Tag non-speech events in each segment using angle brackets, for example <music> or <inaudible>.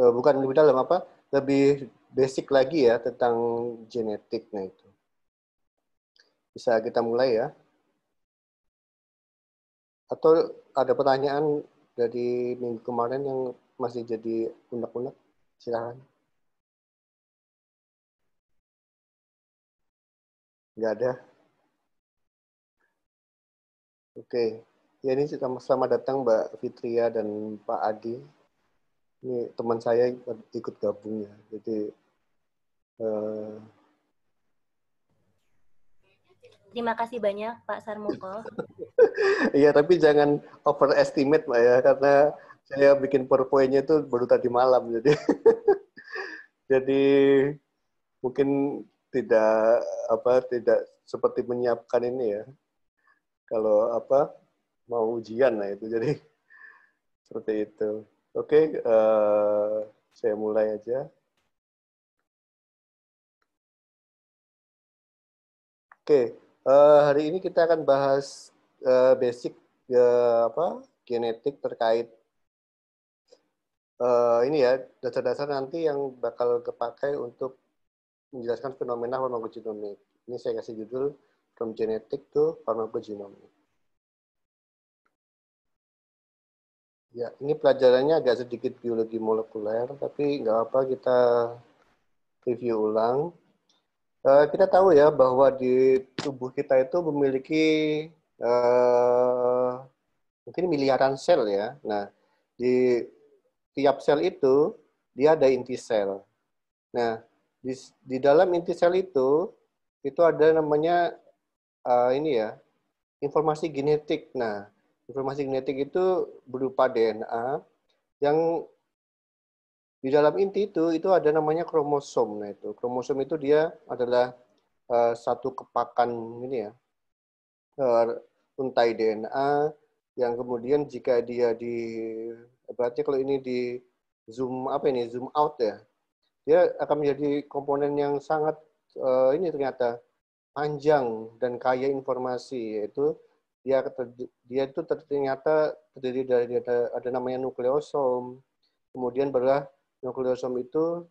Eh, bukan lebih dalam apa lebih basic lagi ya tentang genetiknya itu. Bisa kita mulai ya. Atau ada pertanyaan dari minggu kemarin yang masih jadi unek-unek? Silahkan. Nggak ada. Oke. Ya ini selamat datang Mbak Fitria dan Pak Adi ini teman saya ikut gabung ya jadi uh... Terima kasih banyak Pak Sarmoko. <laughs> Iya, tapi jangan overestimate pak ya karena saya bikin PowerPoint-nya itu baru tadi malam jadi <laughs> jadi mungkin tidak apa tidak seperti menyiapkan ini ya. Kalau apa mau ujian nah itu jadi <laughs> seperti itu. Oke, okay, uh, eh, saya mulai aja. Oke, okay, uh, eh, hari ini kita akan bahas uh, basic uh, apa genetik terkait uh, ini ya dasar-dasar nanti yang bakal kepakai untuk menjelaskan fenomena farmakogenomik. Ini saya kasih judul From Genetic to Farmakogenomik. Ya, ini pelajarannya agak sedikit biologi molekuler, tapi nggak apa kita review ulang. Uh, kita tahu ya bahwa di tubuh kita itu memiliki uh, mungkin miliaran sel ya. Nah, di tiap sel itu dia ada inti sel. Nah, di, di dalam inti sel itu itu ada namanya uh, ini ya informasi genetik. Nah, Informasi genetik itu berupa DNA yang di dalam inti itu itu ada namanya kromosom. Nah itu kromosom itu dia adalah uh, satu kepakan ini ya uh, untai DNA yang kemudian jika dia di berarti kalau ini di zoom apa ini zoom out ya dia akan menjadi komponen yang sangat uh, ini ternyata panjang dan kaya informasi yaitu dia dia itu ternyata terdiri dari ada, ada namanya nukleosom kemudian barulah nukleosom itu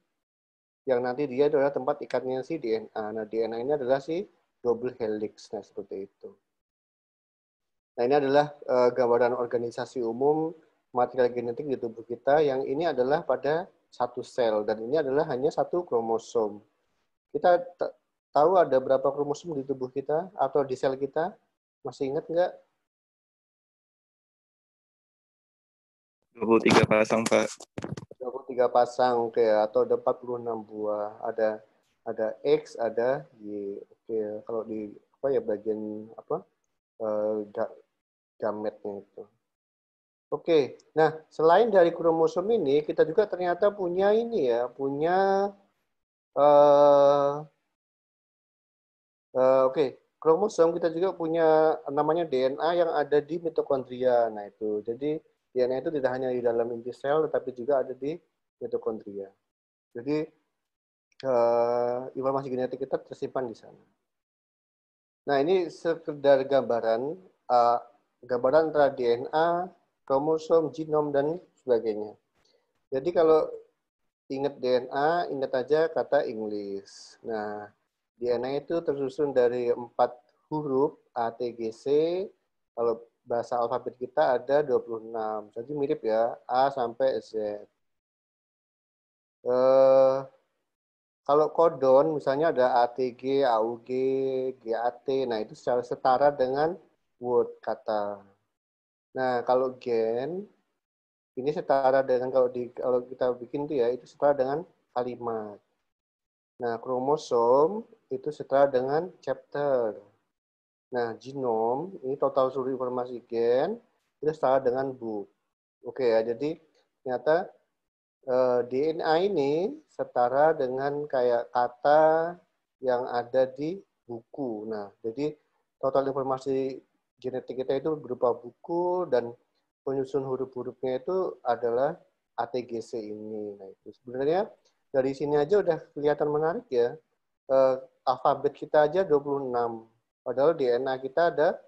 yang nanti dia adalah tempat ikatnya si DNA. Nah, DNA ini adalah si double helix, nah seperti itu. Nah, ini adalah uh, gambaran organisasi umum material genetik di tubuh kita yang ini adalah pada satu sel dan ini adalah hanya satu kromosom. Kita tahu ada berapa kromosom di tubuh kita atau di sel kita? Masih ingat nggak? 23 pasang, Pak. 23 pasang, oke. Okay. Atau ada 46 buah. Ada ada X, ada Y. Oke, okay. kalau di apa ya bagian apa? Uh, gametnya itu. Oke, nah selain dari kromosom ini, kita juga ternyata punya ini ya, punya uh, uh, oke, okay kromosom kita juga punya namanya DNA yang ada di mitokondria. Nah itu, jadi DNA itu tidak hanya di dalam inti sel, tetapi juga ada di mitokondria. Jadi eh, informasi genetik kita tersimpan di sana. Nah ini sekedar gambaran, eh, gambaran antara DNA, kromosom, genom dan sebagainya. Jadi kalau ingat DNA, ingat aja kata Inggris. Nah DNA itu tersusun dari empat huruf ATGC. Kalau bahasa alfabet kita ada 26. Jadi mirip ya, A sampai Z. Eh, kalau kodon misalnya ada ATG, AUG, GAT, nah itu secara setara dengan word kata. Nah, kalau gen ini setara dengan kalau di kalau kita bikin itu ya itu setara dengan kalimat. Nah, kromosom itu setara dengan chapter. Nah, genom ini total seluruh informasi gen itu setara dengan book. Oke ya, jadi ternyata eh, DNA ini setara dengan kayak kata yang ada di buku. Nah, jadi total informasi genetik kita itu berupa buku dan penyusun huruf-hurufnya itu adalah ATGC ini. Nah, itu sebenarnya dari sini aja udah kelihatan menarik ya. Uh, alfabet kita aja 26. Padahal DNA kita ada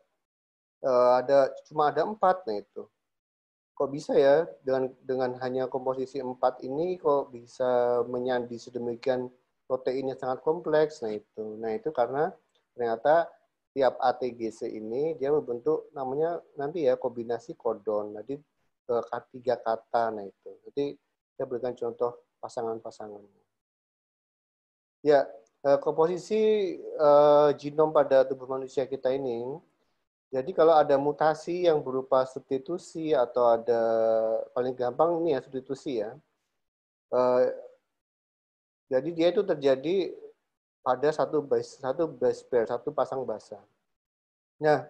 uh, ada cuma ada empat nah itu. Kok bisa ya dengan dengan hanya komposisi empat ini kok bisa menyandi sedemikian proteinnya sangat kompleks nah itu. Nah itu karena ternyata tiap ATGC ini dia membentuk namanya nanti ya kombinasi kodon. Jadi eh, tiga kata nah itu. Jadi saya berikan contoh pasangan-pasangannya. Ya, eh, komposisi uh, genom pada tubuh manusia kita ini, jadi kalau ada mutasi yang berupa substitusi atau ada paling gampang ini ya substitusi ya. Uh, jadi dia itu terjadi pada satu base satu base pair, satu pasang basa. Nah,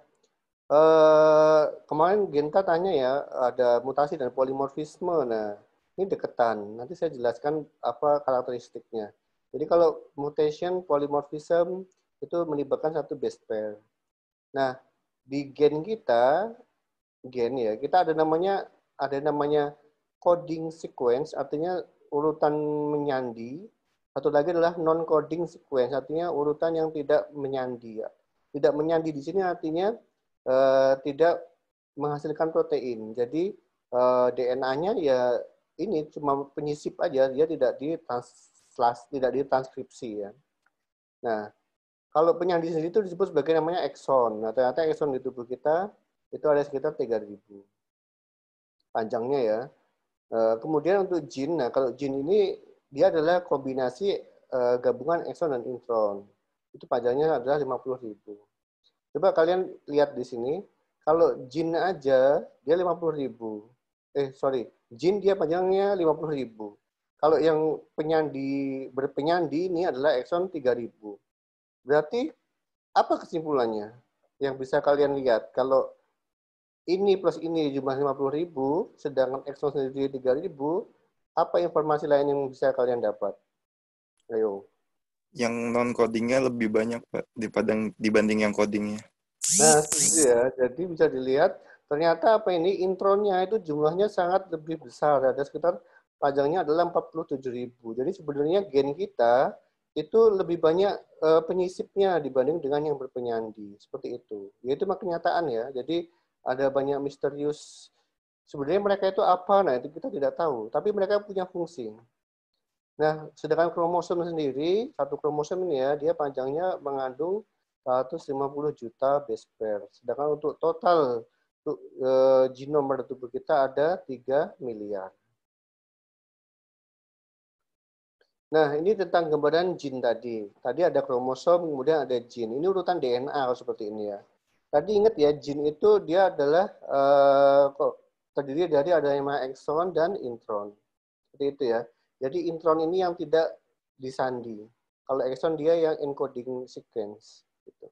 eh, kemarin Genta tanya ya ada mutasi dan polimorfisme. Nah, ini deketan. Nanti saya jelaskan apa karakteristiknya. Jadi kalau mutation polymorphism itu melibatkan satu base pair. Nah, di gen kita, gen ya, kita ada namanya ada namanya coding sequence, artinya urutan menyandi. Satu lagi adalah non-coding sequence, artinya urutan yang tidak menyandi. Ya. Tidak menyandi di sini artinya uh, tidak menghasilkan protein. Jadi uh, eh, DNA-nya ya ini cuma penyisip aja, dia tidak tidak ditranskripsi ya. Nah, kalau penyandi sendiri itu disebut sebagai namanya exon. Nah, ternyata exon di tubuh kita itu ada sekitar 3000. Panjangnya ya. Eh, kemudian untuk gene, nah kalau gene ini dia adalah kombinasi eh, gabungan exon dan intron. Itu panjangnya adalah 50.000. Coba kalian lihat di sini, kalau gene aja dia 50.000 eh sorry, jin dia panjangnya puluh ribu. Kalau yang penyandi berpenyandi ini adalah tiga 3000. Berarti apa kesimpulannya yang bisa kalian lihat? Kalau ini plus ini jumlah puluh ribu, sedangkan exon sendiri 3000, apa informasi lain yang bisa kalian dapat? Ayo. Yang non codingnya lebih banyak pak dibanding dibanding yang codingnya. Nah, itu ya. Jadi bisa dilihat Ternyata apa ini intronya itu jumlahnya sangat lebih besar ada sekitar panjangnya adalah 47.000. Jadi sebenarnya gen kita itu lebih banyak eh, penyisipnya dibanding dengan yang berpenyandi seperti itu. Yaitu kenyataan ya. Jadi ada banyak misterius sebenarnya mereka itu apa nah itu kita tidak tahu tapi mereka punya fungsi nah sedangkan kromosom sendiri satu kromosom ini ya dia panjangnya mengandung 150 juta base pair sedangkan untuk total uh, eh, genom pada tubuh kita ada 3 miliar. Nah, ini tentang gambaran jin tadi. Tadi ada kromosom, kemudian ada jin. Ini urutan DNA kalau seperti ini ya. Tadi ingat ya, jin itu dia adalah eh, kok terdiri dari ada adanya exon dan intron. Seperti itu ya. Jadi intron ini yang tidak disandi. Kalau exon dia yang encoding sequence. Gitu.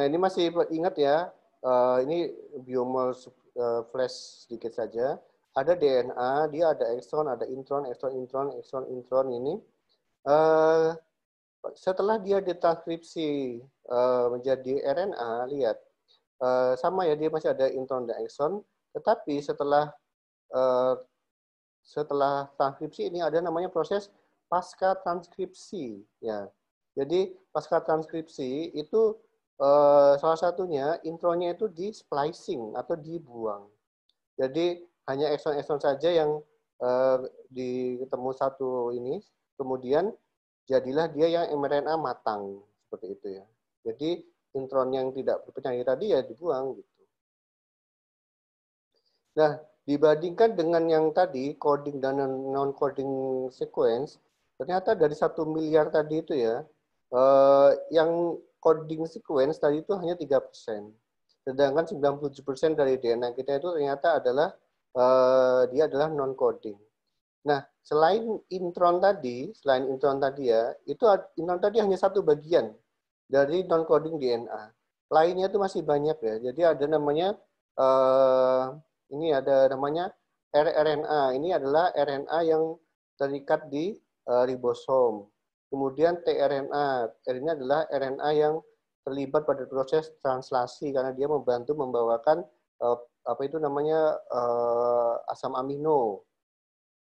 Nah, ini masih ingat ya, uh, ini biomol uh, eh, flash sedikit saja. Ada DNA, dia ada exon, ada intron, exon, intron, exon, intron ini. Uh, setelah dia ditranskripsi uh, menjadi RNA, lihat uh, sama ya dia masih ada intron dan exon. Tetapi setelah uh, setelah transkripsi ini ada namanya proses pasca transkripsi ya. Jadi pasca transkripsi itu Eh, salah satunya intronya itu di splicing atau dibuang. Jadi hanya exon-exon saja yang uh, eh, ditemu satu ini, kemudian jadilah dia yang mRNA matang seperti itu ya. Jadi intron yang tidak berpenyakit tadi ya dibuang gitu. Nah, dibandingkan dengan yang tadi coding dan non coding sequence, ternyata dari satu miliar tadi itu ya, eh, yang coding sequence tadi itu hanya 3%. Sedangkan 97% dari DNA kita itu ternyata adalah eh, dia adalah non coding. Nah, selain intron tadi, selain intron tadi ya, itu intron tadi hanya satu bagian dari non coding DNA. Lainnya itu masih banyak ya. Jadi ada namanya eh, ini ada namanya rRNA. Ini adalah RNA yang terikat di uh, ribosom. Kemudian tRNA. tRNA adalah RNA yang terlibat pada proses translasi karena dia membantu membawakan uh, apa itu namanya uh, asam amino.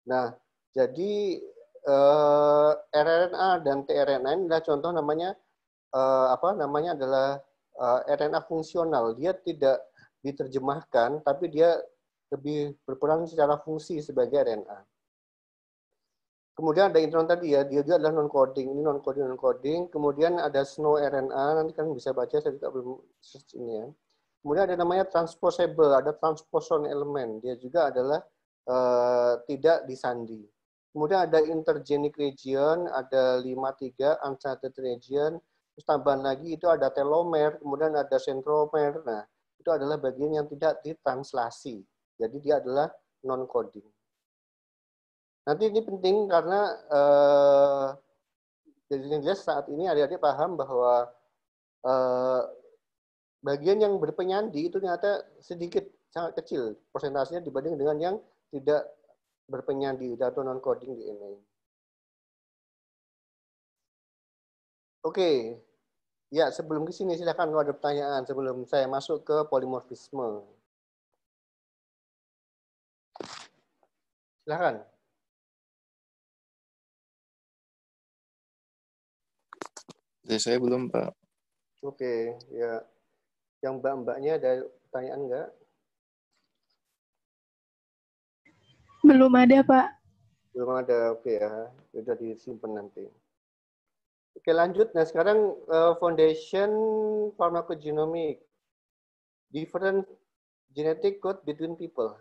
Nah, jadi uh, eh, rRNA dan tRNA ini adalah contoh namanya uh, apa namanya adalah uh, RNA fungsional. Dia tidak diterjemahkan, tapi dia lebih berperan secara fungsi sebagai RNA. Kemudian ada intron tadi ya, dia juga adalah non-coding. Ini non-coding, non-coding. Kemudian ada snow RNA, nanti kan bisa baca, saya juga belum search ini ya. Kemudian ada namanya transposable, ada transposon elemen. Dia juga adalah uh, tidak disandi. Kemudian ada intergenic region, ada 53, uncharted region. Terus tambahan lagi itu ada telomer, kemudian ada centromer. Nah, itu adalah bagian yang tidak ditranslasi. Jadi dia adalah non-coding. Nanti ini penting karena eh, jelas saat ini adik-adik paham bahwa uh, bagian yang berpenyandi itu ternyata sedikit sangat kecil persentasenya dibanding dengan yang tidak berpenyandi atau non coding di DNA. Oke, okay. ya sebelum ke sini silahkan kalau ada pertanyaan sebelum saya masuk ke polimorfisme. Silahkan. Dari saya belum, Pak. Oke, okay, ya. Yang mbak-mbaknya ada pertanyaan enggak? Belum ada, Pak. Belum ada, oke okay, ya. Sudah ya disimpan nanti. Oke, lanjut. Nah, sekarang uh, foundation pharmacogenomic. Different genetic code between people.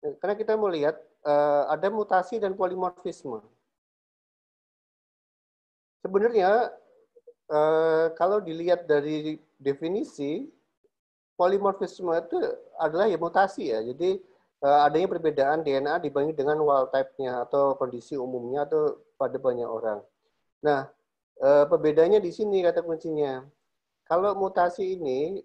Karena kita mau lihat uh, ada mutasi dan polimorfisme Sebenarnya eh, kalau dilihat dari definisi polimorfisme itu adalah ya mutasi ya. Jadi eh, adanya perbedaan DNA dibanding dengan wild type-nya atau kondisi umumnya atau pada banyak orang. Nah, eh, perbedaannya di sini kata kuncinya. Kalau mutasi ini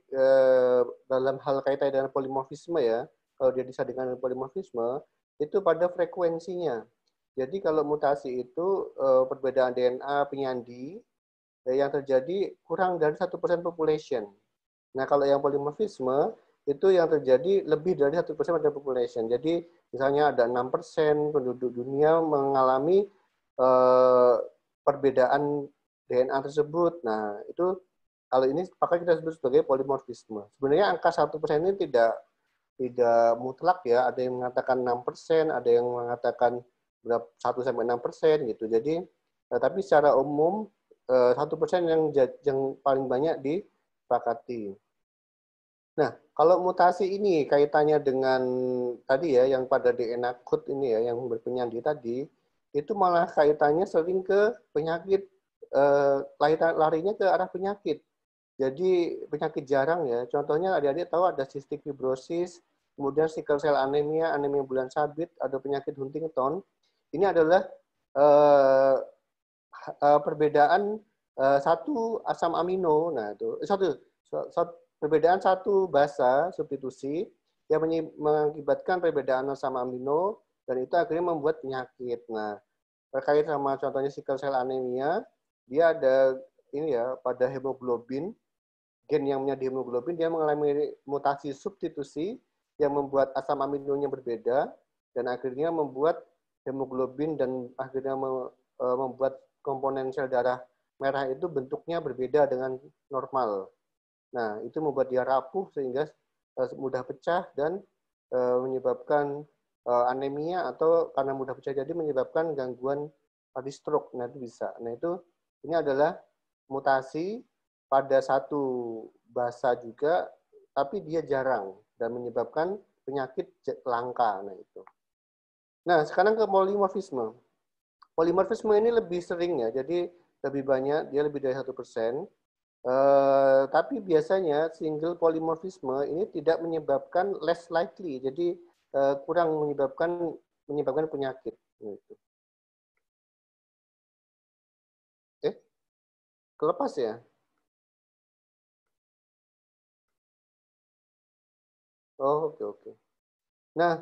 dalam hal kaitan dengan polimorfisme ya, kalau dia disandingkan dengan polimorfisme, itu pada frekuensinya. Jadi kalau mutasi itu eh, perbedaan DNA penyandi eh, yang terjadi kurang dari satu persen population. Nah kalau yang polimorfisme itu yang terjadi lebih dari satu persen pada population. Jadi misalnya ada enam persen penduduk dunia mengalami eh, perbedaan DNA tersebut. Nah itu kalau ini pakai kita sebut sebagai polimorfisme. Sebenarnya angka satu persen ini tidak tidak mutlak ya. Ada yang mengatakan enam persen, ada yang mengatakan berapa satu sampai enam persen gitu. Jadi eh, tapi secara umum eh, satu persen yang yang paling banyak disepakati. Nah, kalau mutasi ini kaitannya dengan tadi ya yang pada DNA code ini ya yang berpenyandi tadi, itu malah kaitannya sering ke penyakit eh, larinya ke arah penyakit. Jadi penyakit jarang ya. Contohnya adik-adik tahu ada cystic fibrosis, kemudian sickle cell anemia, anemia bulan sabit, ada penyakit Huntington ini adalah uh, uh, perbedaan uh, satu asam amino. Nah, itu satu, satu perbedaan satu basa substitusi yang mengakibatkan perbedaan asam amino dan itu akhirnya membuat penyakit. Nah, terkait sama contohnya sickle cell anemia, dia ada ini ya pada hemoglobin gen yang punya hemoglobin dia mengalami mutasi substitusi yang membuat asam aminonya berbeda dan akhirnya membuat hemoglobin dan akhirnya e, membuat komponen sel darah merah itu bentuknya berbeda dengan normal. Nah, itu membuat dia rapuh sehingga e, mudah pecah dan e, menyebabkan anemia atau karena mudah pecah jadi menyebabkan gangguan pada stroke nanti bisa. Nah, itu ini adalah mutasi pada satu basa juga tapi dia jarang dan menyebabkan penyakit langka. Nah, itu. Nah, sekarang ke polimorfisme. Polimorfisme ini lebih sering ya, jadi lebih banyak, dia lebih dari satu persen. Uh, tapi biasanya single polimorfisme ini tidak menyebabkan less likely, jadi uh, kurang menyebabkan menyebabkan penyakit. Gitu. Eh, kelepas ya? Oh, oke okay, oke. Okay. Nah,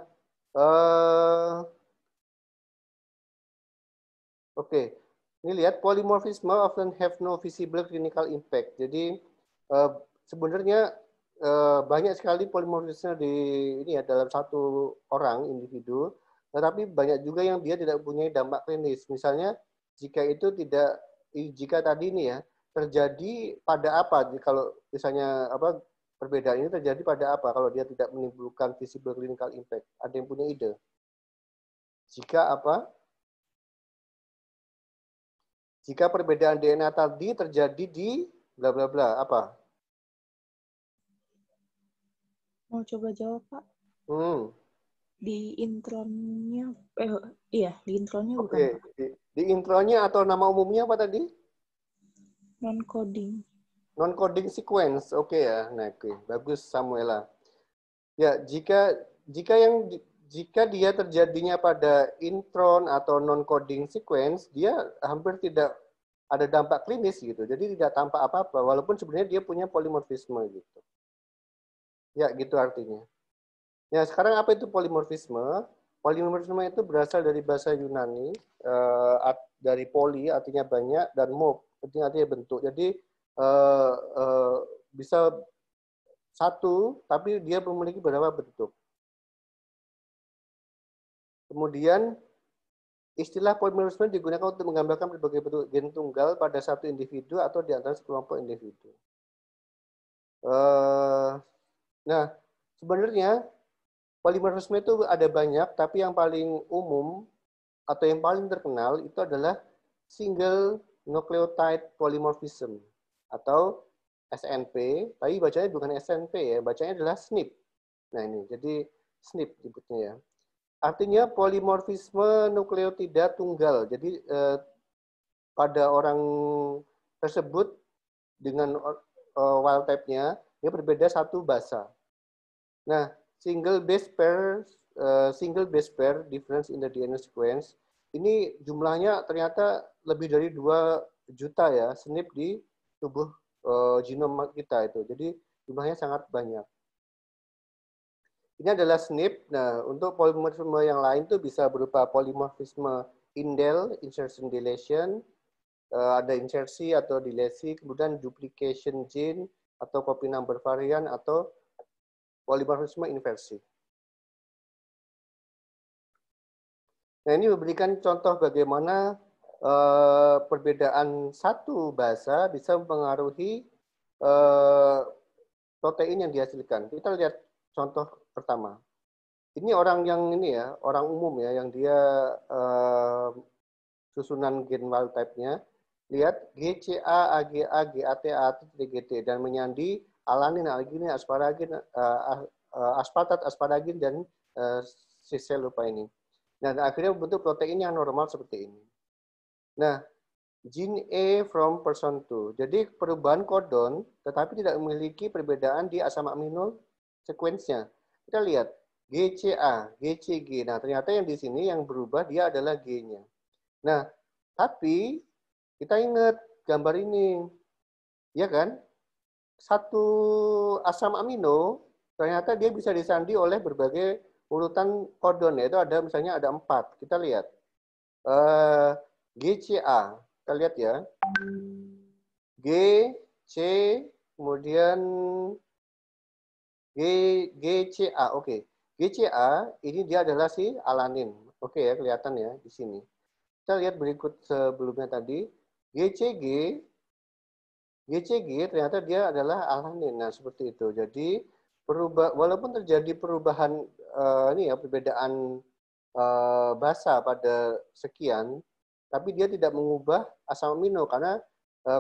Uh, Oke, okay. ini lihat polymorphism often have no visible clinical impact. Jadi uh, sebenarnya uh, banyak sekali polimorfisme di ini ya dalam satu orang individu, tetapi banyak juga yang dia tidak punya dampak klinis. Misalnya jika itu tidak jika tadi ini ya terjadi pada apa? Kalau misalnya apa Perbedaan ini terjadi pada apa kalau dia tidak menimbulkan visible clinical impact? Ada yang punya ide? Jika apa? Jika perbedaan DNA tadi terjadi di bla bla bla apa? Mau coba jawab Pak? Hmm. Di intronnya, eh, iya di intronnya okay. bukan. Pak. Di, di intronnya atau nama umumnya apa tadi? Non coding non coding sequence. Oke okay ya. Nah, oke. Okay. Bagus Samuela. Ya, jika jika yang jika dia terjadinya pada intron atau non coding sequence, dia hampir tidak ada dampak klinis gitu. Jadi tidak tampak apa-apa walaupun sebenarnya dia punya polimorfisme gitu. Ya, gitu artinya. Ya, sekarang apa itu polimorfisme? Polimorfisme itu berasal dari bahasa Yunani, uh, dari poli artinya banyak dan morph artinya bentuk. Jadi uh, bisa satu, tapi dia memiliki beberapa bentuk. Kemudian istilah polymorphism digunakan untuk menggambarkan berbagai bentuk gen tunggal pada satu individu atau di antara sekelompok individu. Uh, nah, sebenarnya polymorphism itu ada banyak, tapi yang paling umum atau yang paling terkenal itu adalah single nucleotide polymorphism atau SNP, tapi bacanya bukan SNP ya, bacanya adalah SNP. Nah ini, jadi SNP disebutnya ya. Artinya polimorfisme nukleotida tunggal. Jadi eh, pada orang tersebut dengan eh, wild type-nya, dia berbeda satu basa. Nah, single base pair, eh, single base pair difference in the DNA sequence, ini jumlahnya ternyata lebih dari 2 juta ya, SNP di tubuh uh, eh, genom kita itu. Jadi jumlahnya sangat banyak. Ini adalah SNP. Nah, untuk polimorfisme yang lain itu bisa berupa polimorfisme indel, insertion deletion, uh, ada insersi atau delesi, kemudian duplication gene atau copy number varian atau polimorfisme inversi. Nah, ini memberikan contoh bagaimana Eh, perbedaan satu bahasa bisa mempengaruhi eh, protein yang dihasilkan. Kita lihat contoh pertama. Ini orang yang ini ya, orang umum ya, yang dia eh, susunan gen wild type-nya. Lihat GCA, AGA, GATA, TGT, dan menyandi alanin, alginin, asparagin, aspartat, asparagin, dan sisel lupa ini. Dan akhirnya bentuk protein yang normal seperti ini. Nah, gene A from person 2. Jadi perubahan kodon tetapi tidak memiliki perbedaan di asam amino sekuensnya. Kita lihat GCA, GCG. Nah, ternyata yang di sini yang berubah dia adalah G-nya. Nah, tapi kita ingat gambar ini. Ya kan? Satu asam amino ternyata dia bisa disandi oleh berbagai urutan kodon yaitu ada misalnya ada empat kita lihat uh, GCA. Kita lihat ya. G, C, kemudian G, GCA. Oke. GCA ini dia adalah si alanin. Oke ya, kelihatan ya di sini. Kita lihat berikut sebelumnya tadi. GCG, GCG ternyata dia adalah alanin. Nah, seperti itu. Jadi, perubah walaupun terjadi perubahan eh, ini ya perbedaan uh, bahasa pada sekian tapi dia tidak mengubah asam amino karena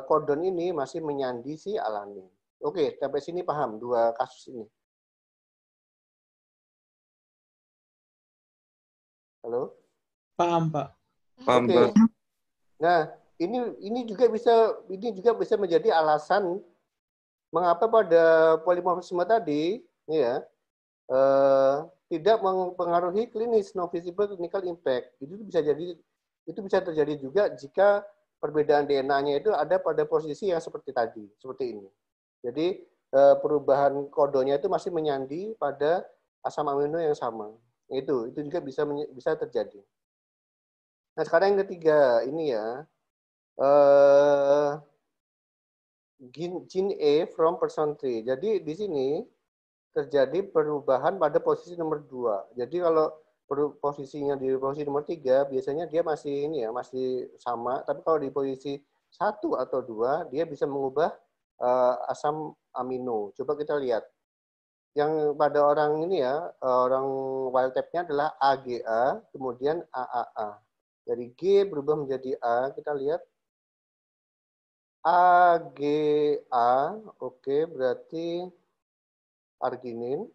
kordon eh, ini masih menyandi si alanin. Oke, sampai sini paham dua kasus ini. Halo? Paham, Pak. Paham, Pak. Nah, ini ini juga bisa ini juga bisa menjadi alasan mengapa pada polimorfisme tadi ya eh, tidak mempengaruhi klinis non visible clinical impact. Itu bisa jadi itu bisa terjadi juga jika perbedaan DNA-nya itu ada pada posisi yang seperti tadi, seperti ini. Jadi eh, perubahan kodonya itu masih menyandi pada asam amino yang sama. Itu itu juga bisa bisa terjadi. Nah, sekarang yang ketiga ini ya. Uh, gene A from person 3. Jadi di sini terjadi perubahan pada posisi nomor dua. Jadi kalau posisinya di posisi nomor tiga biasanya dia masih ini ya masih sama tapi kalau di posisi satu atau dua dia bisa mengubah uh, asam amino coba kita lihat yang pada orang ini ya eh, orang wild type-nya adalah AGA kemudian AAA dari G berubah menjadi A kita lihat AGA oke okay, berarti arginin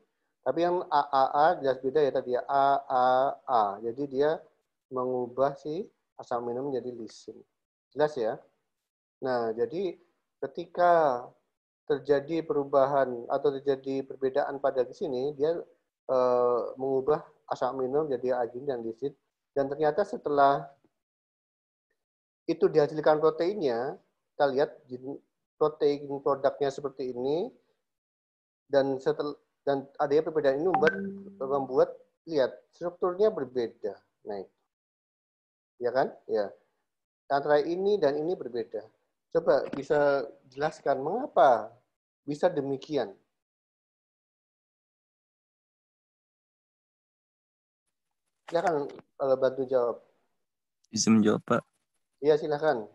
tapi yang AAA jelas beda ya tadi ya AAA. Jadi dia mengubah si asam amino menjadi lisin. Jelas ya? Nah, jadi ketika terjadi perubahan atau terjadi perbedaan pada di sini, dia e, mengubah asam amino menjadi ajin dan lisin. Dan ternyata setelah itu dihasilkan proteinnya, kita lihat protein produknya seperti ini, dan setelah dan adanya perbedaan ini membuat membuat lihat strukturnya berbeda. naik, ya kan? Ya. Antara ini dan ini berbeda. Coba bisa jelaskan mengapa bisa demikian? Silakan kalau bantu jawab. Bisa menjawab, Pak. Iya, silakan.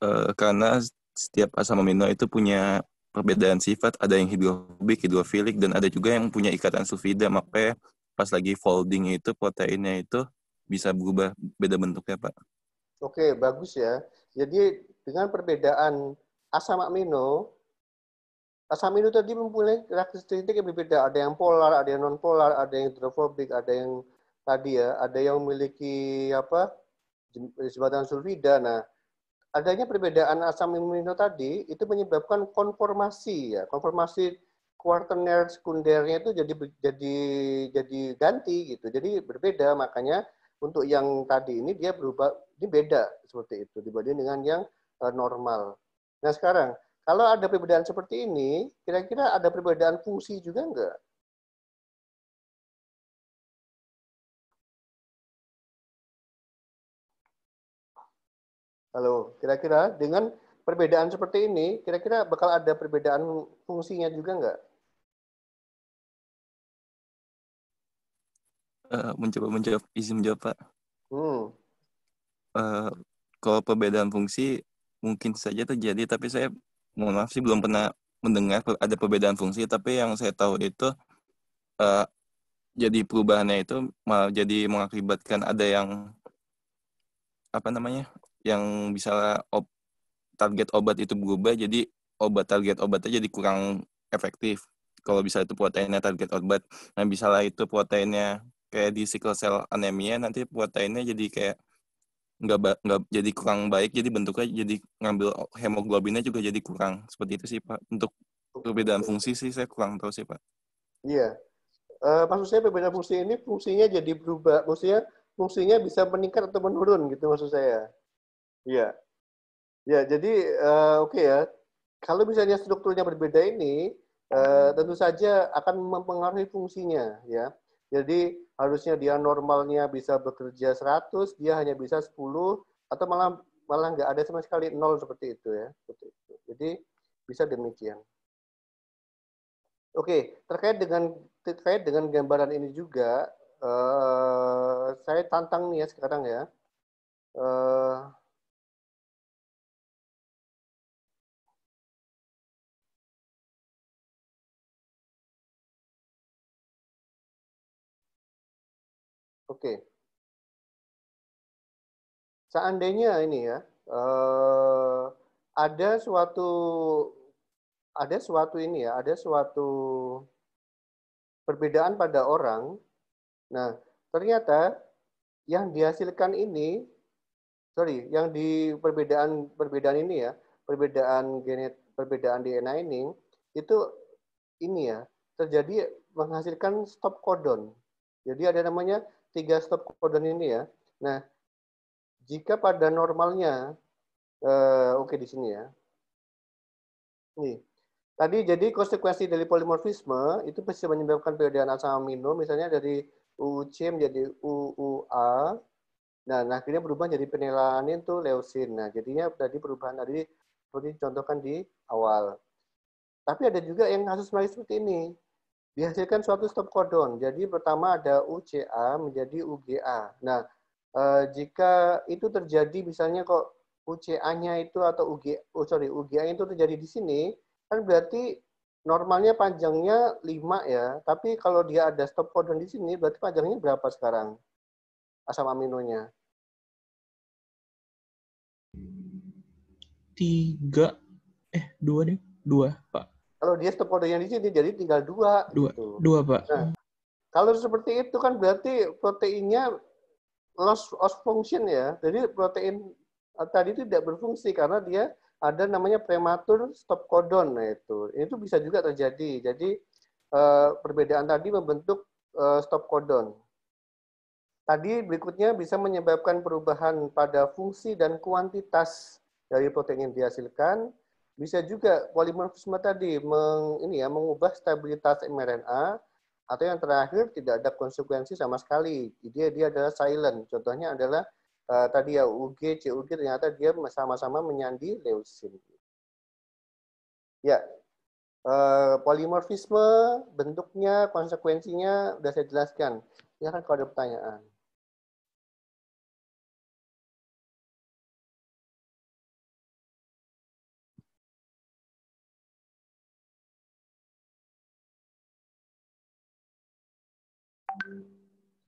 Uh, karena setiap asam amino itu punya perbedaan sifat, ada yang hidrofobik, hidrofilik, dan ada juga yang punya ikatan sulfida. Makanya pas lagi folding itu proteinnya itu bisa berubah beda bentuknya, Pak. Oke, bagus ya. Jadi dengan perbedaan asam amino, asam amino tadi mempunyai karakteristik yang berbeda. Ada yang polar, ada yang non-polar, ada yang hidrofobik, ada yang tadi ya, ada yang memiliki apa jembatan sulfida. Nah, adanya perbedaan asam amino tadi itu menyebabkan konformasi ya konformasi kuartener sekundernya itu jadi jadi jadi ganti gitu jadi berbeda makanya untuk yang tadi ini dia berubah ini beda seperti itu dibanding dengan yang eh, normal nah sekarang kalau ada perbedaan seperti ini kira-kira ada perbedaan fungsi juga enggak Lalu kira-kira dengan perbedaan seperti ini, kira-kira bakal ada perbedaan fungsinya juga nggak? Uh, mencoba menjawab, izin menjawab Pak. Hmm. Uh, kalau perbedaan fungsi mungkin saja terjadi, tapi saya mohon maaf sih belum pernah mendengar ada perbedaan fungsi, tapi yang saya tahu itu uh, jadi perubahannya itu malah jadi mengakibatkan ada yang apa namanya yang bisa op, target obat itu berubah jadi obat target obatnya jadi kurang efektif kalau bisa itu proteinnya target obat nah bisa lah itu proteinnya kayak di sickle cell anemia nanti proteinnya jadi kayak nggak nggak jadi kurang baik jadi bentuknya jadi ngambil hemoglobinnya juga jadi kurang seperti itu sih pak untuk perbedaan fungsi sih saya kurang tahu sih pak iya uh, eh, maksud saya perbedaan fungsi ini fungsinya jadi berubah maksudnya fungsinya bisa meningkat atau menurun gitu maksud saya Iya. Ya, jadi uh, oke okay ya. Kalau misalnya strukturnya berbeda ini, uh, tentu saja akan mempengaruhi fungsinya ya. Jadi harusnya dia normalnya bisa bekerja 100, dia hanya bisa 10 atau malah malah nggak ada sama sekali nol seperti itu ya. Seperti itu. Jadi bisa demikian. Oke, terkait dengan terkait dengan gambaran ini juga, uh, saya tantang nih ya sekarang ya. Uh, Oke. Seandainya ini ya, eh, ada suatu ada suatu ini ya, ada suatu perbedaan pada orang. Nah, ternyata yang dihasilkan ini sorry, yang di perbedaan perbedaan ini ya, perbedaan genet perbedaan DNA ini itu ini ya terjadi menghasilkan stop kodon. Jadi ada namanya tiga stop codon ini ya. Nah, jika pada normalnya, uh, oke okay, di sini ya. Nih, tadi jadi konsekuensi dari polimorfisme itu bisa menyebabkan perbedaan asam amino, misalnya dari UC menjadi UUA. Nah, nah akhirnya berubah jadi penilaian itu leusin. Nah, jadinya tadi perubahan tadi seperti contohkan di awal. Tapi ada juga yang kasus melalui seperti ini dihasilkan suatu stop codon. Jadi pertama ada UCA menjadi UGA. Nah, eh, jika itu terjadi misalnya kok UCA-nya itu atau UG, oh sorry, UGA itu terjadi di sini, kan berarti normalnya panjangnya 5 ya, tapi kalau dia ada stop codon di sini, berarti panjangnya berapa sekarang? Asam aminonya. Tiga, eh dua deh, dua Pak. Kalau dia stop yang di sini, jadi tinggal dua. Dua, gitu. dua Pak. Nah, kalau seperti itu kan berarti proteinnya loss of function ya. Jadi protein eh, tadi itu tidak berfungsi karena dia ada namanya prematur stop codon nah itu. Itu bisa juga terjadi. Jadi eh, perbedaan tadi membentuk eh, stop codon. Tadi berikutnya bisa menyebabkan perubahan pada fungsi dan kuantitas dari protein yang dihasilkan bisa juga polimorfisme tadi meng, ini ya mengubah stabilitas mRNA atau yang terakhir tidak ada konsekuensi sama sekali. Jadi dia adalah silent. Contohnya adalah uh, tadi ya UG, CUG ternyata dia sama-sama menyandi leucin. Ya. Uh, polimorfisme bentuknya, konsekuensinya sudah saya jelaskan. Ya kan kalau ada pertanyaan.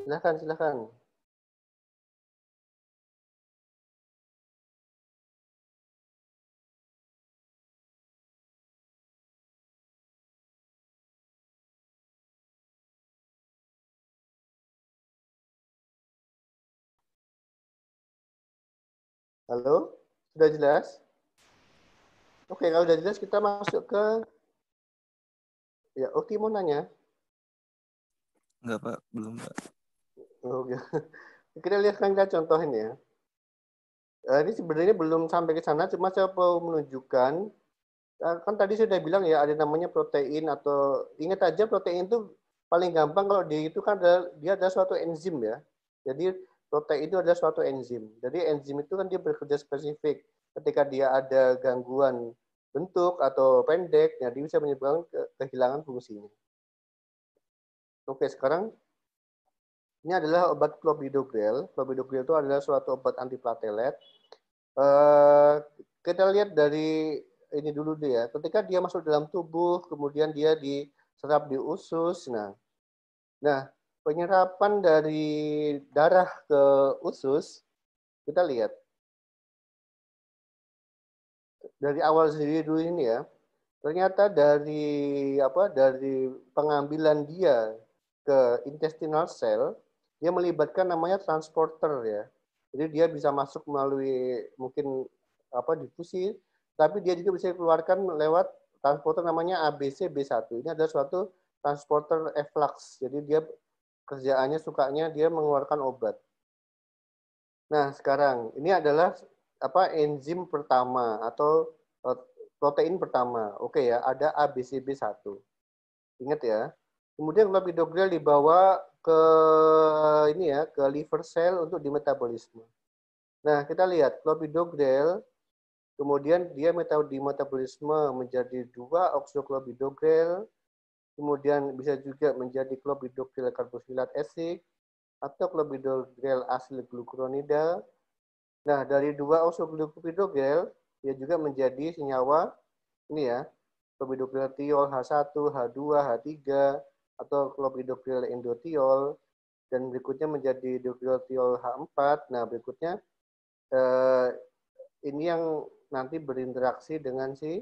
Silahkan, silahkan. Halo, sudah jelas? Oke, kalau sudah jelas kita masuk ke ya Oki mau nanya. Enggak, Pak. Belum, Pak. Oke. Oh, gitu. <laughs> Kita lihat kan kita contohin ya. Eh, ini sebenarnya belum sampai ke sana, cuma saya mau menunjukkan. Eh, kan tadi sudah bilang ya ada namanya protein atau ingat aja protein itu paling gampang kalau di itu kan ada, dia ada suatu enzim ya. Jadi protein itu ada suatu enzim. Jadi enzim itu kan dia bekerja spesifik. Ketika dia ada gangguan bentuk atau pendek, ya dia bisa menyebabkan kehilangan fungsinya. Oke, sekarang ini adalah obat clopidogrel. Clopidogrel itu adalah suatu obat antiplatelet. platelet. Eh, kita lihat dari ini dulu dia, ya. Ketika dia masuk dalam tubuh, kemudian dia diserap di usus. Nah, nah penyerapan dari darah ke usus, kita lihat. Dari awal sendiri dulu ini ya. Ternyata dari apa dari pengambilan dia ke intestinal cell dia melibatkan namanya transporter ya. Jadi dia bisa masuk melalui mungkin apa difusi, tapi dia juga bisa dikeluarkan lewat transporter namanya ABC B1. Ini adalah suatu transporter efflux. Jadi dia kerjaannya sukanya dia mengeluarkan obat. Nah, sekarang ini adalah apa enzim pertama atau e, protein pertama. Oke ya, ada ABCB1. Ingat ya. Kemudian di dibawa ke ini ya ke liver cell untuk dimetabolisme. Nah kita lihat clopidogrel kemudian dia metabolisme menjadi dua oksoklopidogrel kemudian bisa juga menjadi clopidogrel karbosilat esik atau clopidogrel asil glucuronida. Nah dari dua oksoklopidogrel dia juga menjadi senyawa ini ya clopidogrel tiol H1, H2, H3, atau klopidogrel endotiol dan berikutnya menjadi dogreltiol H4. Nah, berikutnya eh, ini yang nanti berinteraksi dengan si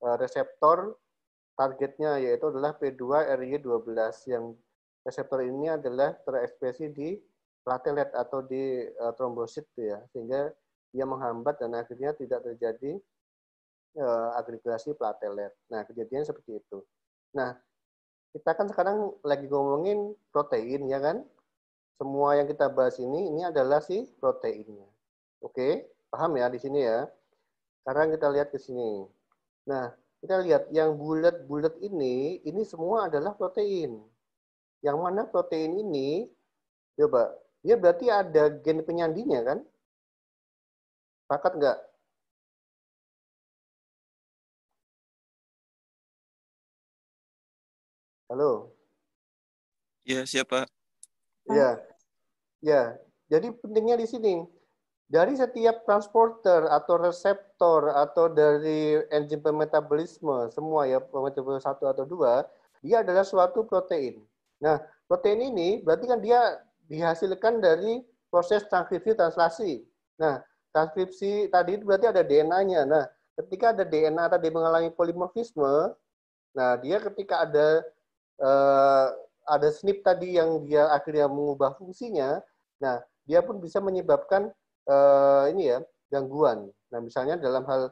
eh, reseptor targetnya yaitu adalah P2RY12 yang reseptor ini adalah terekspresi di platelet atau di eh, trombosit ya sehingga dia menghambat dan akhirnya tidak terjadi eh, agregasi platelet. Nah, kejadian seperti itu. Nah, kita kan sekarang lagi ngomongin protein ya kan? Semua yang kita bahas ini ini adalah si proteinnya. Oke, paham ya di sini ya. Sekarang kita lihat ke sini. Nah, kita lihat yang bulat-bulat ini ini semua adalah protein. Yang mana protein ini coba dia berarti ada gen penyandinya kan? Pakat nggak? Halo. Ya, siapa? Ya. Ya. Jadi pentingnya di sini. Dari setiap transporter atau reseptor atau dari enzim pemetabolisme semua ya pemetabolisme satu atau dua dia adalah suatu protein. Nah, protein ini berarti kan dia dihasilkan dari proses transkripsi translasi. Nah, transkripsi tadi itu berarti ada DNA-nya. Nah, ketika ada DNA tadi mengalami polimorfisme, nah dia ketika ada uh, ada snip tadi yang dia akhirnya mengubah fungsinya, nah dia pun bisa menyebabkan uh, ini ya gangguan. Nah misalnya dalam hal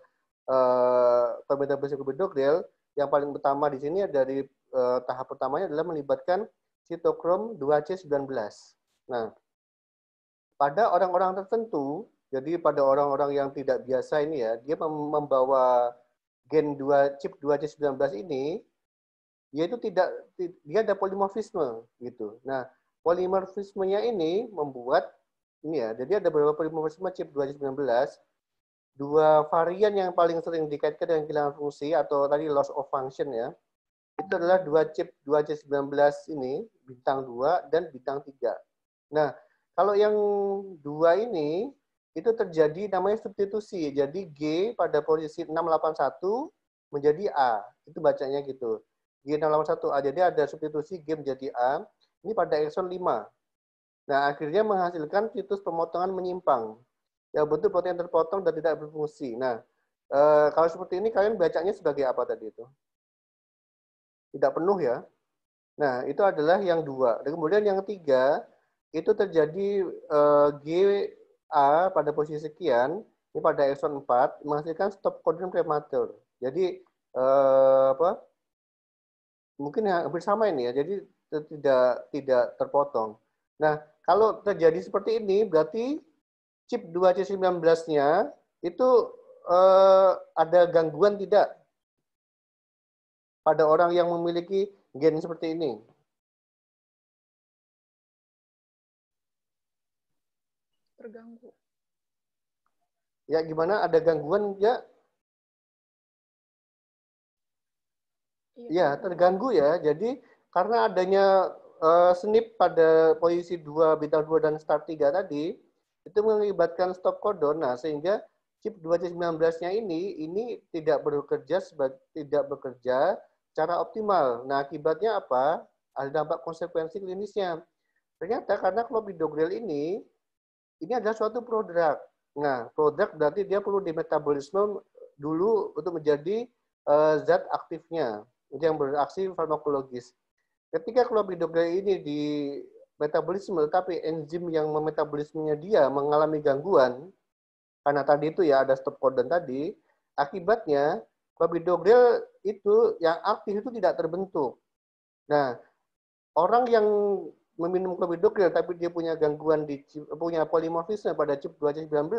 eh, pemerintah bersifat bedogrel, yang paling utama di sini dari uh, eh, tahap pertamanya adalah melibatkan sitokrom 2C19. Nah, pada orang-orang tertentu, jadi pada orang-orang yang tidak biasa ini ya, dia membawa gen 2 chip 2C19 ini dia itu tidak dia ada polimorfisme gitu. Nah, polimorfismenya ini membuat ini ya. Jadi ada beberapa polimorfisme sembilan 219 dua varian yang paling sering dikaitkan dengan kehilangan fungsi atau tadi loss of function ya. Itu adalah dua chip 2C19 ini, bintang 2 dan bintang 3. Nah, kalau yang dua ini itu terjadi namanya substitusi. Jadi G pada posisi 681 menjadi A. Itu bacanya gitu. G6 lawan 1A. Ah, jadi ada substitusi G menjadi A. Ini pada exon 5. Nah, akhirnya menghasilkan situs pemotongan menyimpang. Ya, bentuk protein terpotong dan tidak berfungsi. Nah, e, kalau seperti ini kalian bacanya sebagai apa tadi itu? Tidak penuh ya. Nah, itu adalah yang dua. Dan kemudian yang ketiga, itu terjadi e, eh, GA pada posisi sekian, ini pada exon 4, menghasilkan stop kodon prematur. Jadi, e, apa mungkin ya, hampir sama ini ya. Jadi tidak tidak terpotong. Nah, kalau terjadi seperti ini berarti chip 2C19-nya itu eh, ada gangguan tidak pada orang yang memiliki gen seperti ini? Terganggu. Ya, gimana? Ada gangguan ya Iya. iya, terganggu ya. Jadi karena adanya uh, eh, SNP pada posisi 2, bintang 2 dan start 3 tadi, itu mengakibatkan stop kodon. Nah, sehingga chip 2C19-nya ini ini tidak bekerja tidak bekerja secara optimal. Nah, akibatnya apa? Ada dampak konsekuensi klinisnya. Ternyata karena clopidogrel ini ini adalah suatu produk. Nah, produk berarti dia perlu dimetabolisme dulu untuk menjadi uh, zat aktifnya. Jadi yang beraksi farmakologis. Ketika klopidogrel ini di metabolisme, tapi enzim yang memetabolismenya dia mengalami gangguan, karena tadi itu ya ada stop codon tadi, akibatnya klobidogrel itu yang aktif itu tidak terbentuk. Nah, orang yang meminum klobidogrel tapi dia punya gangguan di punya polimorfisme pada chip 2C19,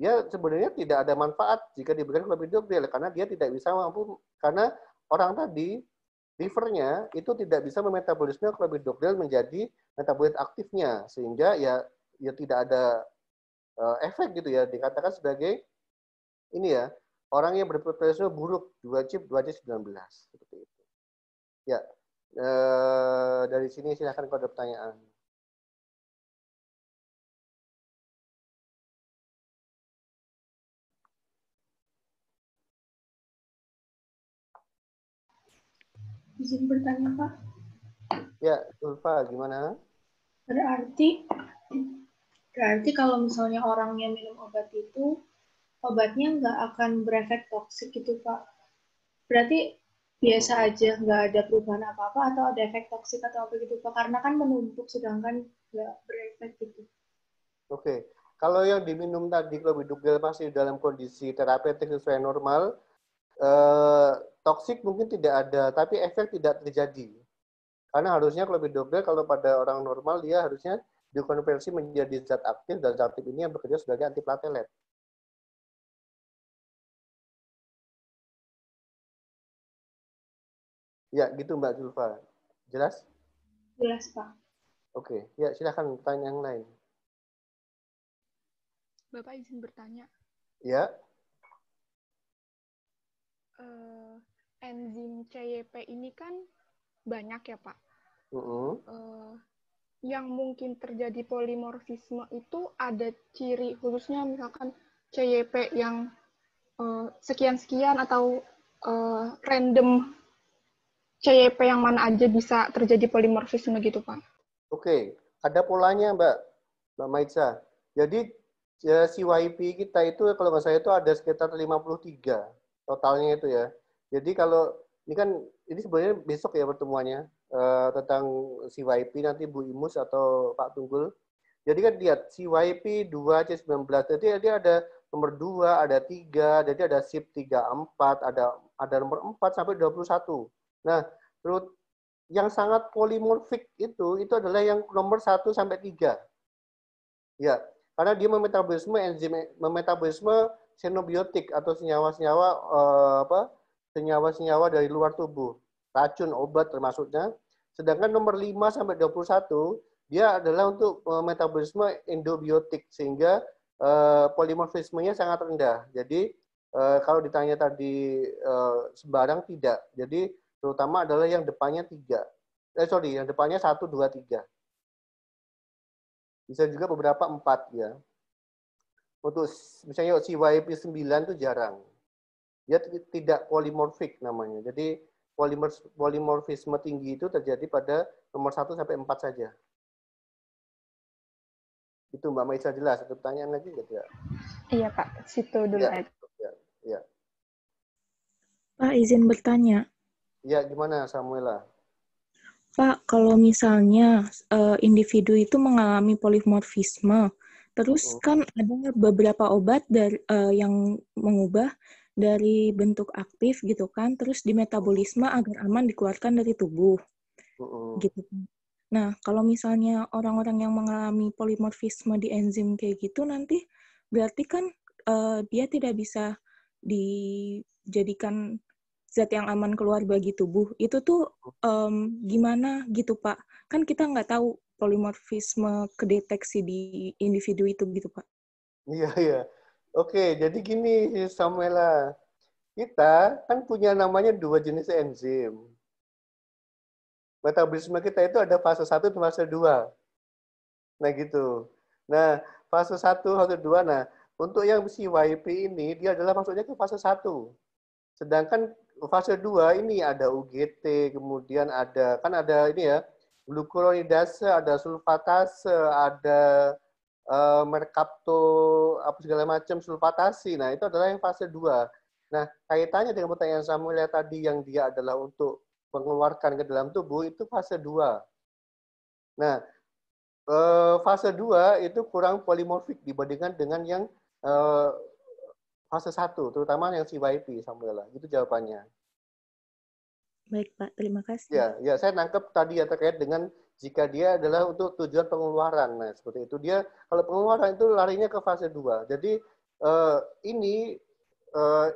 dia sebenarnya tidak ada manfaat jika diberikan klobidogrel karena dia tidak bisa mampu karena orang tadi livernya itu tidak bisa memetabolisme klorhidrogel menjadi metabolit aktifnya sehingga ya ya tidak ada uh, efek gitu ya dikatakan sebagai ini ya orang yang berpotensi buruk dua chip 2 chip belas seperti itu. Ya. uh, dari sini silahkan kalau ada pertanyaan. Izin bertanya, Pak. Ya, Ulfa, gimana? Berarti berarti kalau misalnya orang yang minum obat itu obatnya nggak akan berefek toksik gitu, Pak. Berarti biasa aja, nggak ada perubahan apa-apa atau ada efek toksik atau apa gitu, Pak. Karena kan menumpuk sedangkan nggak berefek gitu. Oke. Okay. Kalau yang diminum tadi kalau gel masih dalam kondisi terapeutik sesuai normal, eh, toksik mungkin tidak ada, tapi efek tidak terjadi. Karena harusnya kalau klopidogrel kalau pada orang normal dia harusnya dikonversi menjadi zat aktif dan zat aktif ini yang bekerja sebagai antiplatelet. Ya, gitu Mbak Zulfa. Jelas? Jelas, Pak. Oke, ya silahkan tanya yang lain. Bapak izin bertanya. Ya uh, enzim CYP ini kan banyak ya Pak. Uh -uh. Uh, yang mungkin terjadi polimorfisme itu ada ciri khususnya misalkan CYP yang eh, sekian-sekian atau uh, random CYP yang mana aja bisa terjadi polimorfisme gitu Pak. Oke, okay. ada polanya Mbak, Mbak Maitsa. Jadi ya, CYP kita itu kalau nggak saya itu ada sekitar 53 totalnya itu ya. Jadi kalau ini kan ini sebenarnya besok ya pertemuannya uh, tentang CYP nanti Bu Imus atau Pak Tunggul. Jadi kan lihat CYP 2 C19. Jadi dia ada nomor 2, ada 3, jadi ada SIP 34, ada ada nomor 4 sampai 21. Nah, terus yang sangat polimorfik itu itu adalah yang nomor 1 sampai 3. Ya, karena dia memetabolisme enzim memetabolisme senobiotik atau senyawa-senyawa eh, apa senyawa-senyawa dari luar tubuh, racun obat termasuknya. Sedangkan nomor 5 sampai 21 dia adalah untuk eh, metabolisme endobiotik sehingga eh, polimorfismenya sangat rendah. Jadi eh, kalau ditanya tadi eh, sembarang tidak. Jadi terutama adalah yang depannya tiga. Eh sorry, yang depannya satu, dua, tiga. Bisa juga beberapa empat ya untuk misalnya CYP9 itu jarang. Dia tidak polimorfik namanya. Jadi polimorfisme tinggi itu terjadi pada nomor 1 sampai 4 saja. Itu Mbak Maisa jelas. Ada pertanyaan lagi nggak tidak? Iya Pak, situ dulu Iya. Ya, ya. Pak izin bertanya. Ya gimana Samuela? Pak, kalau misalnya eh, individu itu mengalami polimorfisme, Terus kan ada beberapa obat dari, uh, eh, yang mengubah dari bentuk aktif gitu kan, terus di metabolisme agar aman dikeluarkan dari tubuh. Oh. Gitu. Kan. Nah, kalau misalnya orang-orang yang mengalami polimorfisme di enzim kayak gitu nanti berarti kan uh, dia tidak bisa dijadikan zat yang aman keluar bagi tubuh. Itu tuh um, gimana gitu, Pak? Kan kita nggak tahu polimorfisme kedeteksi di individu itu gitu Pak. Iya, iya. Oke, jadi gini Samuela. Kita kan punya namanya dua jenis enzim. Metabolisme kita itu ada fase 1 dan fase 2. Nah gitu. Nah, fase 1, fase 2. Nah, untuk yang si YP ini, dia adalah maksudnya ke fase 1. Sedangkan fase 2 ini ada UGT, kemudian ada, kan ada ini ya, glukuronidase, ada sulfatase, ada uh, eh, merkapto apa segala macam sulfatasi. Nah, itu adalah yang fase 2. Nah, kaitannya dengan pertanyaan Samuel tadi yang dia adalah untuk mengeluarkan ke dalam tubuh itu fase 2. Nah, uh, fase 2 itu kurang polimorfik dibandingkan dengan yang uh, fase 1, terutama yang CYP Samuel. Itu jawabannya. Baik Pak, terima kasih. Ya, ya saya nangkep tadi ya terkait dengan jika dia adalah untuk tujuan pengeluaran. Nah, seperti itu dia kalau pengeluaran itu larinya ke fase 2. Jadi eh, ini eh,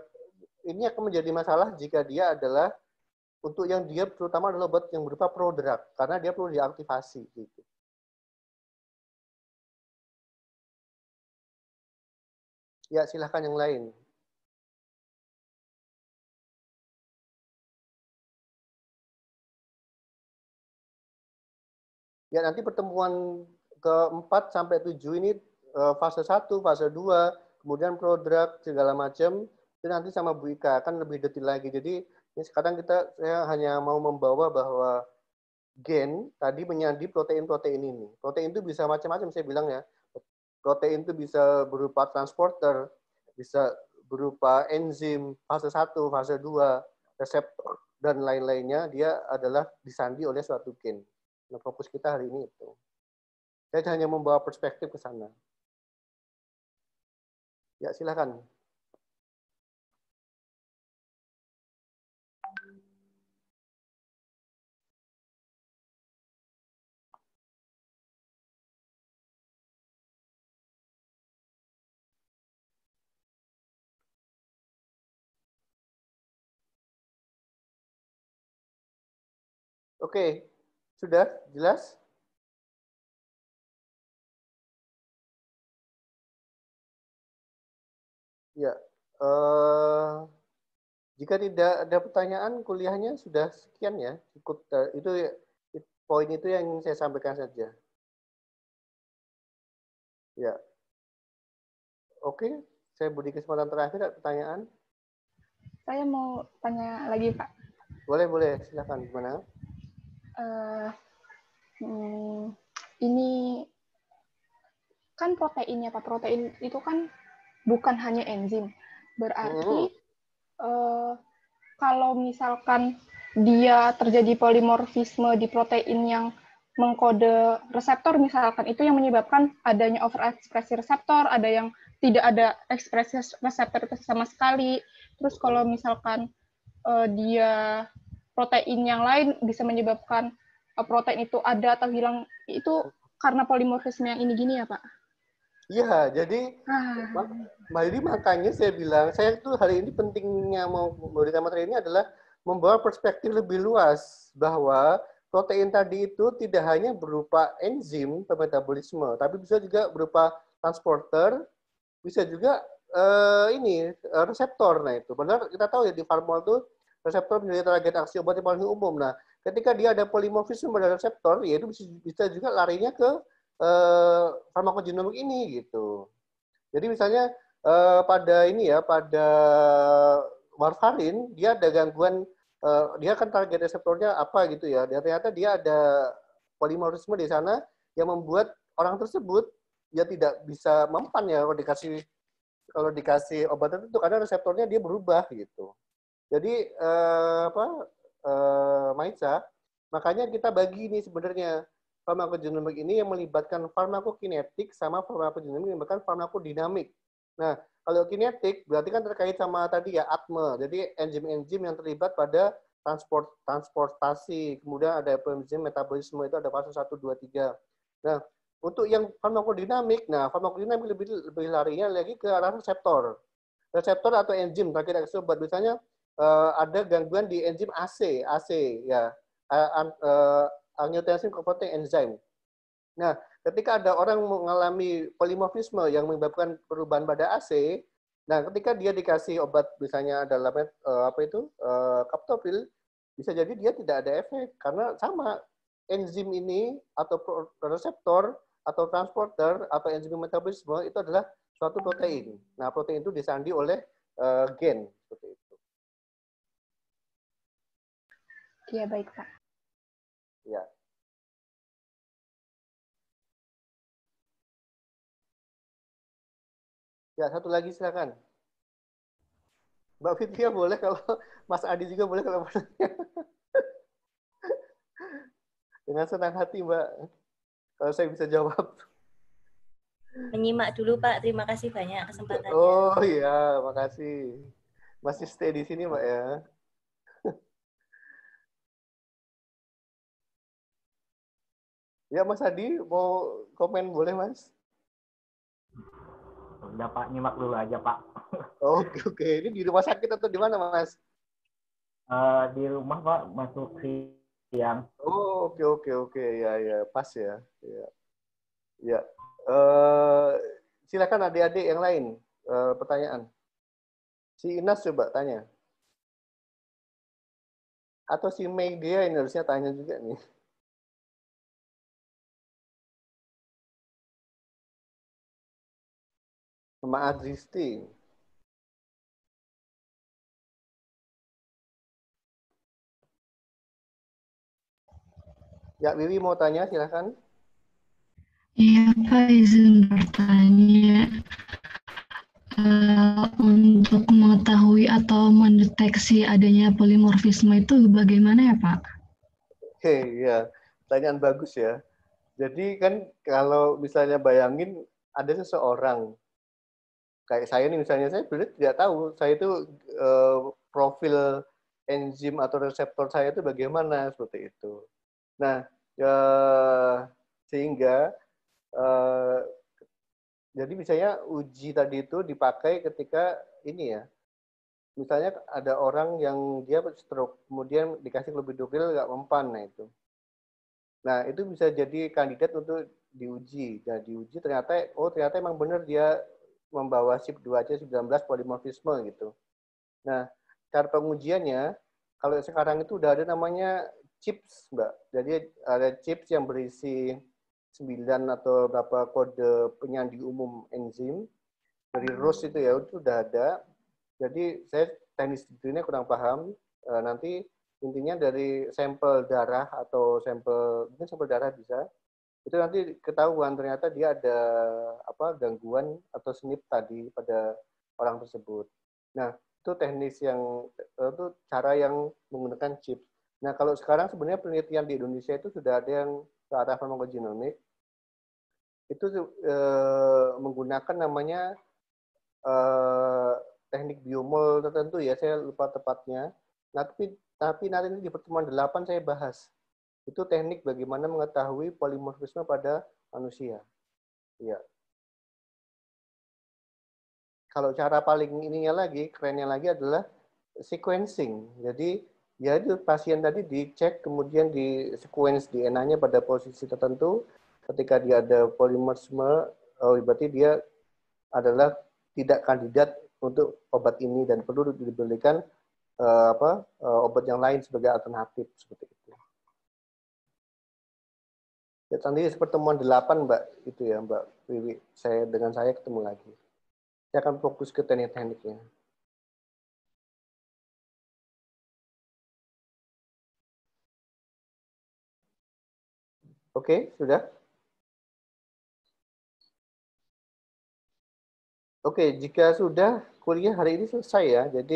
ini akan menjadi masalah jika dia adalah untuk yang dia terutama adalah obat yang berupa prodrug karena dia perlu diaktivasi gitu. Ya, silahkan yang lain. Ya nanti pertemuan keempat sampai tujuh ini eh, fase satu, fase dua, kemudian produk segala macam itu nanti sama Bu Ika akan lebih detail lagi. Jadi ini sekarang kita saya hanya mau membawa bahwa gen tadi menyandi protein-protein ini. Protein itu bisa macam-macam saya bilang ya. Protein itu bisa berupa transporter, bisa berupa enzim fase 1, fase 2, reseptor dan lain-lainnya dia adalah disandi oleh suatu gen. Nah, fokus kita hari ini itu. Saya hanya membawa perspektif ke sana. Ya, silakan. Oke, sudah jelas? Ya. Uh, jika tidak ada pertanyaan, kuliahnya sudah sekian ya. Cukup uh, itu ya, poin itu yang ingin saya sampaikan saja. Ya. Oke, saya beri kesempatan terakhir ada pertanyaan. Saya mau tanya lagi, Pak. Boleh, boleh. Silakan. Gimana? Eh, hmm, ini kan proteinnya pak protein itu kan bukan hanya enzim berarti hmm. uh, kalau misalkan dia terjadi polimorfisme di protein yang mengkode reseptor misalkan itu yang menyebabkan adanya overekspresi reseptor, ada yang tidak ada ekspresi reseptor sama sekali. Terus kalau misalkan uh, dia protein yang lain bisa menyebabkan uh, protein itu ada atau hilang itu karena polimorfisme yang ini gini ya Pak? Iya, jadi ah. Mbak jadi makanya saya bilang, saya itu hari ini pentingnya mau memberikan materi ini adalah membawa perspektif lebih luas bahwa protein tadi itu tidak hanya berupa enzim metabolisme, tapi bisa juga berupa transporter, bisa juga uh, ini uh, reseptor. Nah itu benar kita tahu ya di farmol tuh reseptor menjadi target aksi obat yang paling umum. Nah, ketika dia ada polimorfisme pada reseptor, ya itu bisa juga larinya ke eh, farmakogenomik ini gitu. Jadi misalnya eh, pada ini ya, pada warfarin dia ada gangguan eh, dia kan target reseptornya apa gitu ya. Dan ternyata dia ada polimorfisme di sana yang membuat orang tersebut dia tidak bisa mempan ya kalau dikasih kalau dikasih obat tertentu karena reseptornya dia berubah gitu. Jadi eh, apa eh, Maisa, makanya kita bagi ini sebenarnya farmakogenomik ini yang melibatkan farmakokinetik sama farmakogenomik yang melibatkan farmakodinamik. Nah, kalau kinetik berarti kan terkait sama tadi ya atme, jadi enzim-enzim yang terlibat pada transport transportasi, kemudian ada enzim metabolisme itu ada fase 1 2 3. Nah, untuk yang farmakodinamik, nah farmakodinamik lebih lebih larinya lagi ke arah reseptor. Reseptor atau enzim terakhir obat. Misalnya uh, ada gangguan di enzim AC, AC ya, eh, angiotensin converting enzyme. Nah, ketika ada orang mengalami polimorfisme yang menyebabkan perubahan pada AC, nah ketika dia dikasih obat misalnya adalah eh, uh, apa itu uh, kaptofil, bisa jadi dia tidak ada efek karena sama enzim ini atau reseptor atau transporter atau enzim metabolisme itu adalah suatu protein. Nah, protein itu disandi oleh uh, gen seperti itu. Iya, baik, Pak. Iya. Ya, satu lagi silakan. Mbak Fitria boleh kalau <laughs> Mas Adi juga boleh kalau mau <laughs> Dengan senang hati, Mbak. Kalau saya bisa jawab. Menyimak dulu, Pak. Terima kasih banyak kesempatannya. Oh iya, makasih. Masih stay di sini, Mbak ya. Ya Mas Adi mau komen boleh Mas? Udah Pak, nyimak dulu aja Pak. <laughs> Oke oke, ini di rumah sakit atau di mana Mas? Uh, di rumah Pak, masuk siang. Oh oke oke oke, ya ya pas ya. Ya, ya. Uh, silakan adik-adik yang lain uh, pertanyaan. Si Inas coba tanya. Atau si Mei dia ini harusnya tanya juga nih. Sama Azisti. Ya, Wiwi mau tanya, silahkan. Iya, Pak, izin bertanya. Uh, untuk mengetahui atau mendeteksi adanya polimorfisme itu bagaimana ya, Pak? Oke, ya. Pertanyaan bagus ya. Jadi kan kalau misalnya bayangin ada seseorang kayak saya nih misalnya saya sebenarnya tidak tahu saya itu eh, profil enzim atau reseptor saya itu bagaimana seperti itu. Nah, ya, sehingga eh, jadi misalnya uji tadi itu dipakai ketika ini ya, misalnya ada orang yang dia stroke, kemudian dikasih lebih dokil nggak mempan, nah itu. Nah, itu bisa jadi kandidat untuk diuji. Nah, diuji ternyata, oh ternyata emang benar dia membawa SIP2C19 polimorfisme gitu. Nah, cara pengujiannya kalau sekarang itu udah ada namanya chips, Mbak. Jadi ada chips yang berisi 9 atau berapa kode penyandi umum enzim dari hmm. ROS itu ya itu udah ada. Jadi saya teknis detailnya kurang paham. E, nanti intinya dari sampel darah atau sampel mungkin sampel darah bisa itu nanti ketahuan ternyata dia ada apa gangguan atau snip tadi pada orang tersebut. Nah, itu teknis yang eh, itu cara yang menggunakan chip. Nah, kalau sekarang sebenarnya penelitian di Indonesia itu sudah ada yang ke arah farmakogenomik itu eh, menggunakan namanya eh, teknik biomol tertentu ya, saya lupa tepatnya. Nah, tapi tapi nanti di pertemuan 8 saya bahas itu teknik bagaimana mengetahui polimorfisme pada manusia. Ya. Kalau cara paling ininya lagi, kerennya lagi adalah sequencing. Jadi ya itu pasien tadi dicek kemudian di sequence DNA-nya pada posisi tertentu ketika dia ada polimerisme oh, berarti dia adalah tidak kandidat untuk obat ini dan perlu diberikan uh, apa uh, obat yang lain sebagai alternatif seperti itu. Ya, nanti pertemuan 8 Mbak, itu ya Mbak Wiwi. Saya dengan saya ketemu lagi. Saya akan fokus ke teknik-tekniknya. Oke, okay, sudah? Oke, okay, jika sudah kuliah hari ini selesai ya. Jadi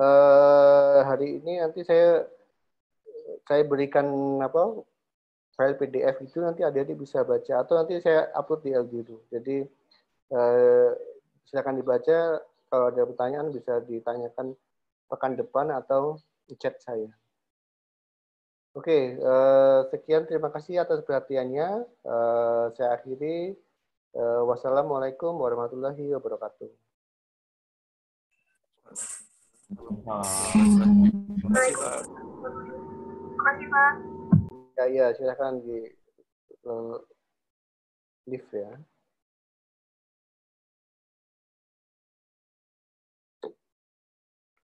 eh, hari ini nanti saya saya berikan apa file PDF itu nanti adik-adik bisa baca atau nanti saya upload di LG itu. Jadi eh, silakan dibaca. Kalau ada pertanyaan bisa ditanyakan pekan depan atau chat saya. Oke, eh, sekian terima kasih atas perhatiannya. Eh, saya akhiri. Eh, wassalamualaikum warahmatullahi wabarakatuh. Terima kasih, Pak. Iya, iya, eh, ya, ya silahkan di uh, live ya